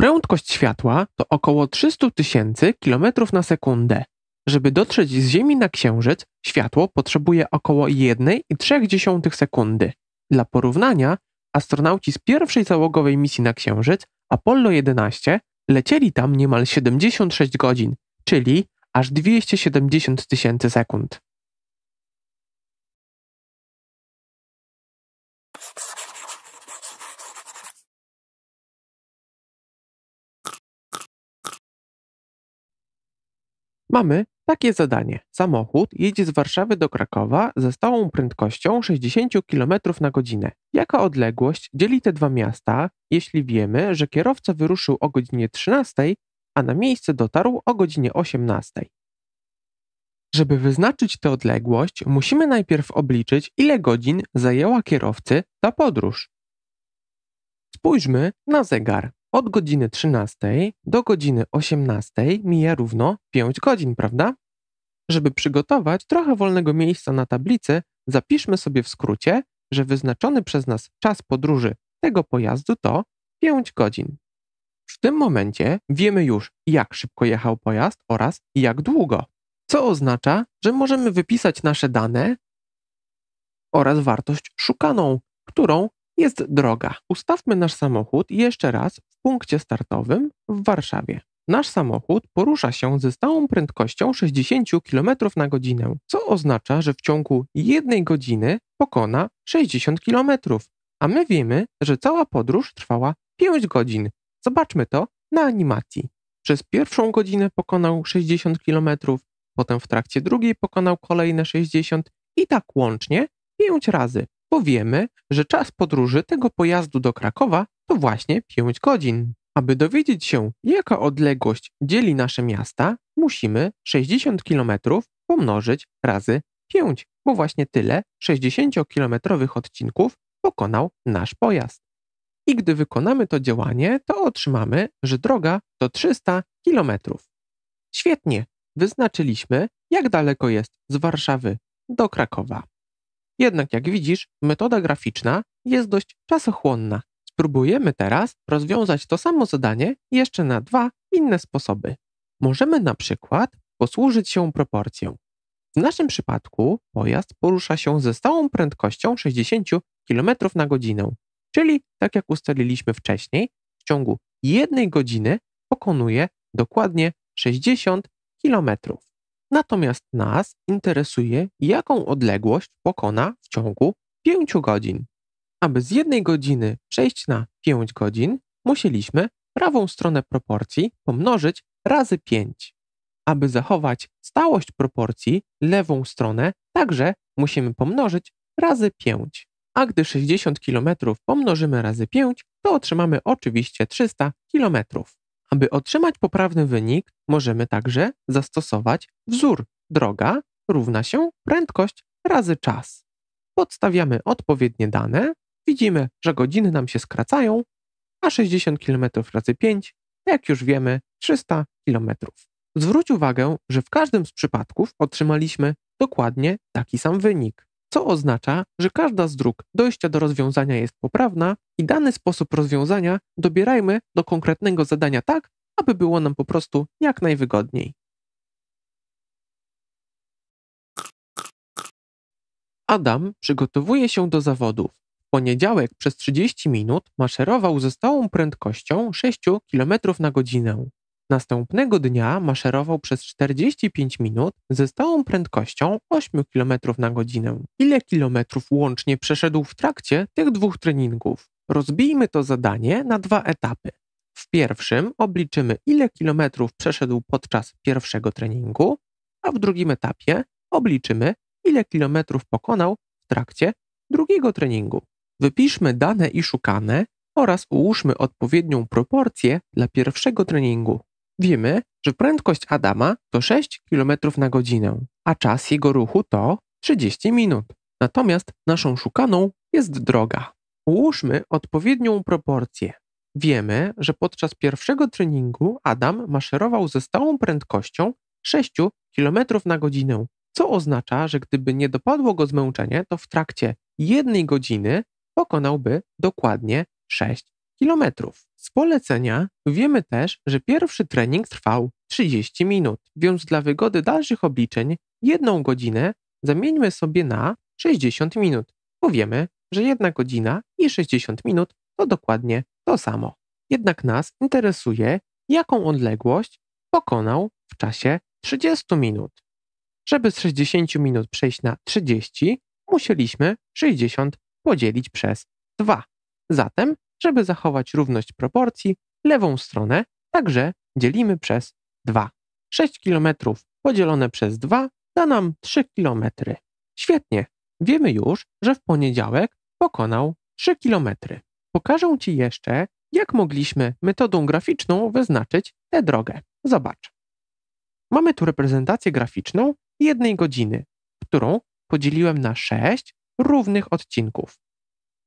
Prędkość światła to około 300 tysięcy km na sekundę. Żeby dotrzeć z Ziemi na Księżyc, światło potrzebuje około 1,3 sekundy. Dla porównania, astronauci z pierwszej załogowej misji na Księżyc, Apollo 11, lecieli tam niemal 76 godzin, czyli aż 270 tysięcy sekund. Mamy takie zadanie. Samochód jedzie z Warszawy do Krakowa ze stałą prędkością 60 km na godzinę. Jaka odległość dzieli te dwa miasta, jeśli wiemy, że kierowca wyruszył o godzinie 13, a na miejsce dotarł o godzinie 18? Żeby wyznaczyć tę odległość, musimy najpierw obliczyć, ile godzin zajęła kierowcy ta podróż. Spójrzmy na zegar. Od godziny 13 do godziny 18 mija równo 5 godzin, prawda? Żeby przygotować trochę wolnego miejsca na tablicy, zapiszmy sobie w skrócie, że wyznaczony przez nas czas podróży tego pojazdu to 5 godzin. W tym momencie wiemy już, jak szybko jechał pojazd oraz jak długo, co oznacza, że możemy wypisać nasze dane oraz wartość szukaną, którą jest droga. Ustawmy nasz samochód jeszcze raz punkcie startowym w Warszawie. Nasz samochód porusza się ze stałą prędkością 60 km na godzinę, co oznacza, że w ciągu jednej godziny pokona 60 km, a my wiemy, że cała podróż trwała 5 godzin. Zobaczmy to na animacji. Przez pierwszą godzinę pokonał 60 km, potem w trakcie drugiej pokonał kolejne 60 i tak łącznie 5 razy. Powiemy, że czas podróży tego pojazdu do Krakowa to właśnie 5 godzin. Aby dowiedzieć się, jaka odległość dzieli nasze miasta, musimy 60 km pomnożyć razy 5, bo właśnie tyle 60-kilometrowych odcinków pokonał nasz pojazd. I gdy wykonamy to działanie, to otrzymamy, że droga to 300 km. Świetnie, wyznaczyliśmy, jak daleko jest z Warszawy do Krakowa. Jednak jak widzisz, metoda graficzna jest dość czasochłonna Spróbujemy teraz rozwiązać to samo zadanie jeszcze na dwa inne sposoby. Możemy na przykład posłużyć się proporcją. W naszym przypadku pojazd porusza się ze stałą prędkością 60 km na godzinę, czyli tak jak ustaliliśmy wcześniej, w ciągu jednej godziny pokonuje dokładnie 60 km. Natomiast nas interesuje, jaką odległość pokona w ciągu 5 godzin. Aby z jednej godziny przejść na 5 godzin, musieliśmy prawą stronę proporcji pomnożyć razy 5. Aby zachować stałość proporcji, lewą stronę także musimy pomnożyć razy 5. A gdy 60 km pomnożymy razy 5, to otrzymamy oczywiście 300 km. Aby otrzymać poprawny wynik, możemy także zastosować wzór droga równa się prędkość razy czas. Podstawiamy odpowiednie dane, Widzimy, że godziny nam się skracają, a 60 km razy 5, jak już wiemy, 300 km. Zwróć uwagę, że w każdym z przypadków otrzymaliśmy dokładnie taki sam wynik, co oznacza, że każda z dróg dojścia do rozwiązania jest poprawna i dany sposób rozwiązania dobierajmy do konkretnego zadania tak, aby było nam po prostu jak najwygodniej. Adam przygotowuje się do zawodów poniedziałek przez 30 minut maszerował ze stałą prędkością 6 km na godzinę. Następnego dnia maszerował przez 45 minut ze stałą prędkością 8 km na godzinę. Ile kilometrów łącznie przeszedł w trakcie tych dwóch treningów? Rozbijmy to zadanie na dwa etapy. W pierwszym obliczymy, ile kilometrów przeszedł podczas pierwszego treningu, a w drugim etapie obliczymy, ile kilometrów pokonał w trakcie drugiego treningu. Wypiszmy dane i szukane oraz ułóżmy odpowiednią proporcję dla pierwszego treningu. Wiemy, że prędkość Adama to 6 km na godzinę, a czas jego ruchu to 30 minut. Natomiast naszą szukaną jest droga. Ułóżmy odpowiednią proporcję. Wiemy, że podczas pierwszego treningu Adam maszerował ze stałą prędkością 6 km na godzinę, co oznacza, że gdyby nie dopadło go zmęczenie, to w trakcie jednej godziny pokonałby dokładnie 6 km. Z polecenia wiemy też, że pierwszy trening trwał 30 minut, więc dla wygody dalszych obliczeń jedną godzinę zamieńmy sobie na 60 minut. Powiemy, że jedna godzina i 60 minut to dokładnie to samo. Jednak nas interesuje, jaką odległość pokonał w czasie 30 minut. Żeby z 60 minut przejść na 30, musieliśmy 60 podzielić przez 2. Zatem, żeby zachować równość proporcji, lewą stronę także dzielimy przez 2. 6 km podzielone przez 2 da nam 3 km. Świetnie, wiemy już, że w poniedziałek pokonał 3 km. Pokażę Ci jeszcze, jak mogliśmy metodą graficzną wyznaczyć tę drogę. Zobacz. Mamy tu reprezentację graficzną jednej godziny, którą podzieliłem na 6 równych odcinków,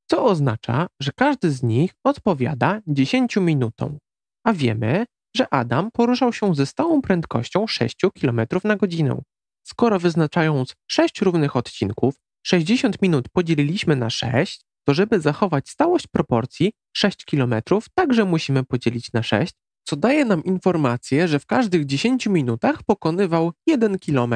co oznacza, że każdy z nich odpowiada 10 minutom, a wiemy, że Adam poruszał się ze stałą prędkością 6 km na godzinę. Skoro wyznaczając 6 równych odcinków, 60 minut podzieliliśmy na 6, to żeby zachować stałość proporcji 6 km także musimy podzielić na 6, co daje nam informację, że w każdych 10 minutach pokonywał 1 km.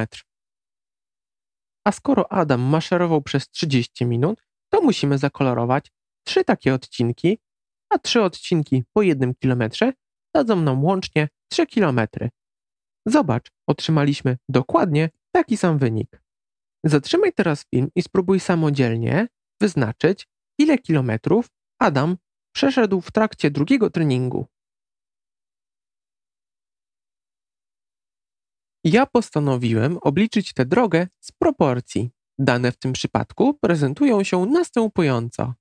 A skoro Adam maszerował przez 30 minut, to musimy zakolorować trzy takie odcinki, a trzy odcinki po jednym kilometrze dadzą nam łącznie 3 kilometry. Zobacz, otrzymaliśmy dokładnie taki sam wynik. Zatrzymaj teraz film i spróbuj samodzielnie wyznaczyć, ile kilometrów Adam przeszedł w trakcie drugiego treningu. Ja postanowiłem obliczyć tę drogę z proporcji. Dane w tym przypadku prezentują się następująco,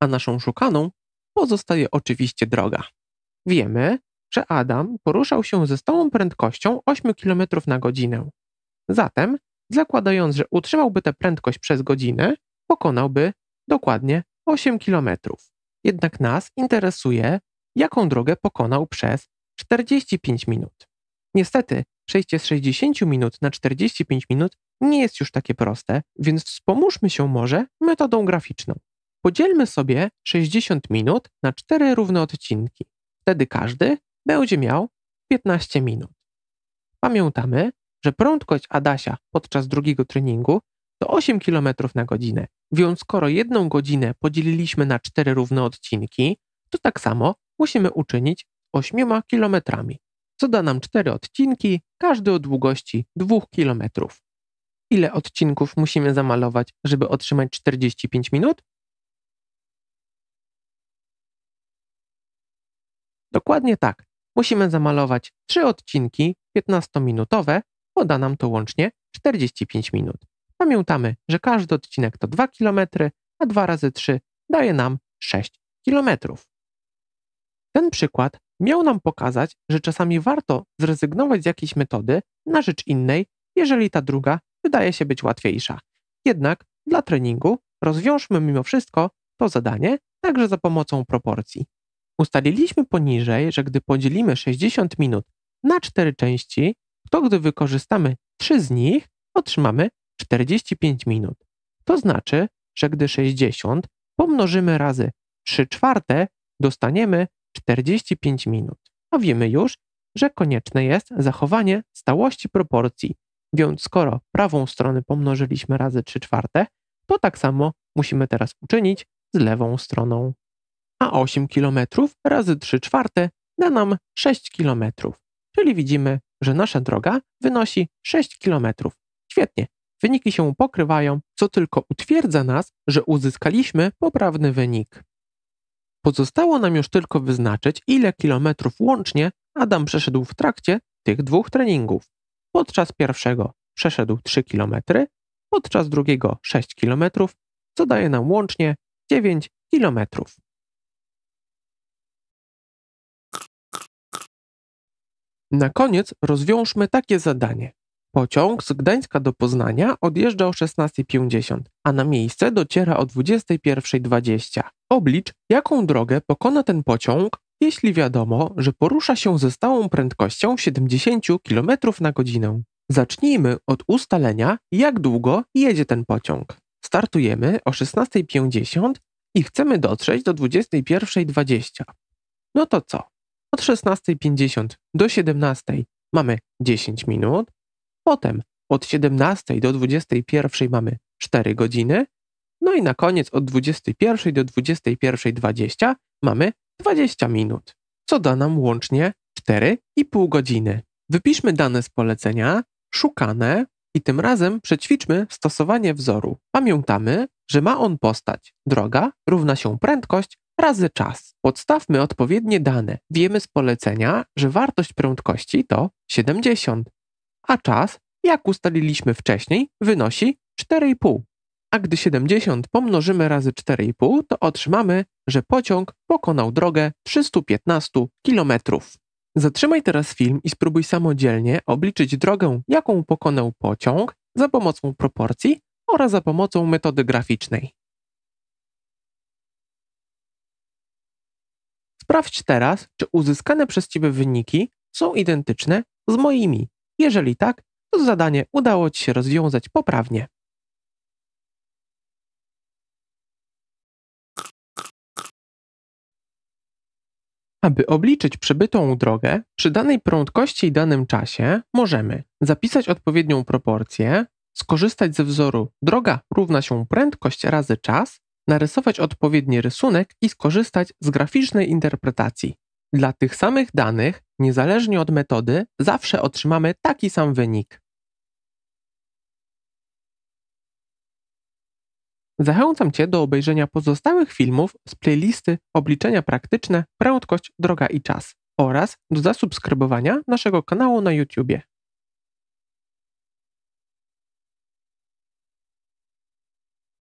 a naszą szukaną pozostaje oczywiście droga. Wiemy, że Adam poruszał się ze stałą prędkością 8 km na godzinę. Zatem, zakładając, że utrzymałby tę prędkość przez godzinę, pokonałby dokładnie 8 km. Jednak nas interesuje, jaką drogę pokonał przez 45 minut. Niestety, Przejście z 60 minut na 45 minut nie jest już takie proste, więc wspomóżmy się może metodą graficzną. Podzielmy sobie 60 minut na cztery równe odcinki. Wtedy każdy będzie miał 15 minut. Pamiętamy, że prędkość Adasia podczas drugiego treningu to 8 km na godzinę, więc skoro jedną godzinę podzieliliśmy na cztery równe odcinki, to tak samo musimy uczynić 8 kilometrami co da nam cztery odcinki, każdy o długości 2 km. Ile odcinków musimy zamalować, żeby otrzymać 45 minut? Dokładnie tak. Musimy zamalować 3 odcinki 15-minutowe, bo da nam to łącznie 45 minut. Pamiętamy, że każdy odcinek to 2 km, a 2 razy 3 daje nam 6 kilometrów. Ten przykład miał nam pokazać, że czasami warto zrezygnować z jakiejś metody na rzecz innej, jeżeli ta druga wydaje się być łatwiejsza. Jednak dla treningu rozwiążmy mimo wszystko to zadanie także za pomocą proporcji. Ustaliliśmy poniżej, że gdy podzielimy 60 minut na 4 części, to gdy wykorzystamy 3 z nich, otrzymamy 45 minut. To znaczy, że gdy 60 pomnożymy razy 3 czwarte, dostaniemy 45 minut, a wiemy już, że konieczne jest zachowanie stałości proporcji, więc skoro prawą stronę pomnożyliśmy razy 3 czwarte, to tak samo musimy teraz uczynić z lewą stroną. A 8 km razy 3 czwarte da nam 6 km, czyli widzimy, że nasza droga wynosi 6 km. Świetnie, wyniki się pokrywają, co tylko utwierdza nas, że uzyskaliśmy poprawny wynik. Pozostało nam już tylko wyznaczyć, ile kilometrów łącznie Adam przeszedł w trakcie tych dwóch treningów. Podczas pierwszego przeszedł 3 km, podczas drugiego 6 km, co daje nam łącznie 9 km. Na koniec rozwiążmy takie zadanie. Pociąg z Gdańska do Poznania odjeżdża o 16.50, a na miejsce dociera o 21.20. Oblicz, jaką drogę pokona ten pociąg, jeśli wiadomo, że porusza się ze stałą prędkością 70 km na godzinę. Zacznijmy od ustalenia, jak długo jedzie ten pociąg. Startujemy o 16.50 i chcemy dotrzeć do 21.20. No to co? Od 16.50 do 17.00 mamy 10 minut, Potem od 17 do 21 mamy 4 godziny. No i na koniec od 21 do 21.20 mamy 20 minut, co da nam łącznie 4,5 godziny. Wypiszmy dane z polecenia, szukane i tym razem przećwiczmy stosowanie wzoru. Pamiętamy, że ma on postać droga równa się prędkość razy czas. Podstawmy odpowiednie dane. Wiemy z polecenia, że wartość prędkości to 70, a czas, jak ustaliliśmy wcześniej, wynosi 4,5. A gdy 70 pomnożymy razy 4,5, to otrzymamy, że pociąg pokonał drogę 315 km. Zatrzymaj teraz film i spróbuj samodzielnie obliczyć drogę, jaką pokonał pociąg za pomocą proporcji oraz za pomocą metody graficznej. Sprawdź teraz, czy uzyskane przez Ciebie wyniki są identyczne z moimi. Jeżeli tak, to zadanie udało Ci się rozwiązać poprawnie. Aby obliczyć przybytą drogę, przy danej prędkości i danym czasie możemy zapisać odpowiednią proporcję, skorzystać ze wzoru droga równa się prędkość razy czas, narysować odpowiedni rysunek i skorzystać z graficznej interpretacji. Dla tych samych danych, niezależnie od metody, zawsze otrzymamy taki sam wynik. Zachęcam Cię do obejrzenia pozostałych filmów z playlisty Obliczenia praktyczne, prędkość, droga i czas oraz do zasubskrybowania naszego kanału na YouTube.